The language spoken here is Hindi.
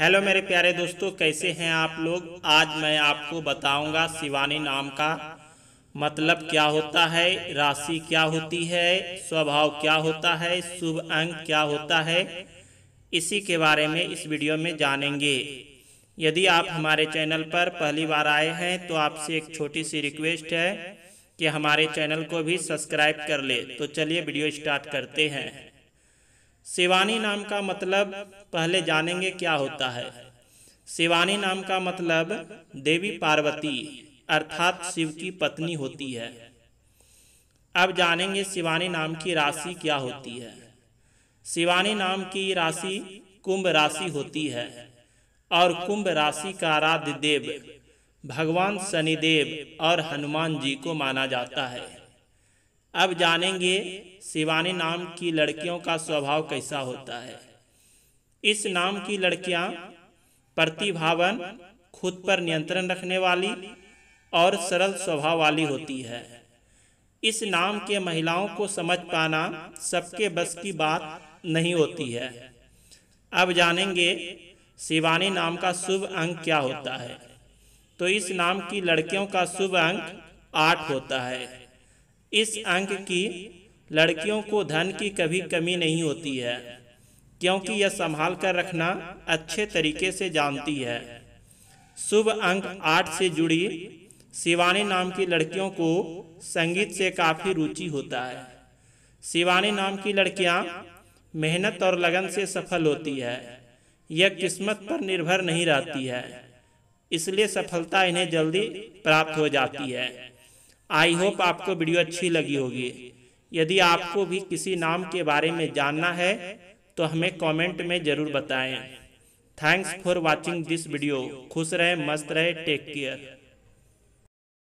हेलो मेरे प्यारे दोस्तों कैसे हैं आप लोग आज मैं आपको बताऊंगा शिवानी नाम का मतलब क्या होता है राशि क्या होती है स्वभाव क्या होता है शुभ अंक क्या होता है इसी के बारे में इस वीडियो में जानेंगे यदि आप हमारे चैनल पर पहली बार आए हैं तो आपसे एक छोटी सी रिक्वेस्ट है कि हमारे चैनल को भी सब्सक्राइब कर ले तो चलिए वीडियो स्टार्ट करते हैं सेवानी नाम का मतलब पहले जानेंगे क्या होता है सेवानी नाम का मतलब देवी पार्वती अर्थात शिव की पत्नी होती है अब जानेंगे शिवानी नाम की राशि क्या होती है शिवानी नाम की राशि कुंभ राशि होती है और कुंभ राशि का आराध्य देव भगवान शनिदेव और हनुमान जी को माना जाता है अब जानेंगे शिवानी नाम की लड़कियों का स्वभाव कैसा होता है इस नाम की लड़कियां प्रतिभावन खुद पर नियंत्रण रखने वाली और सरल स्वभाव वाली होती है इस नाम के महिलाओं को समझ पाना सबके बस की बात नहीं होती है अब जानेंगे शिवानी नाम का शुभ अंक क्या होता है तो इस नाम की लड़कियों का शुभ अंक आठ होता है इस अंक की लड़कियों को धन की कभी कमी नहीं होती है क्योंकि यह संभाल कर रखना अच्छे तरीके से जानती है शुभ अंक आठ से जुड़ी शिवानी नाम की लड़कियों को संगीत से काफ़ी रुचि होता है शिवानी नाम की लड़कियां मेहनत और लगन से सफल होती है यह किस्मत पर निर्भर नहीं रहती है इसलिए सफलता इन्हें जल्दी प्राप्त हो जाती है आई होप आपको वीडियो अच्छी लगी होगी यदि आपको भी किसी नाम के बारे में जानना है तो हमें कमेंट में ज़रूर बताएं thanks for watching this video खुश रहें मस्त रहें टेक केयर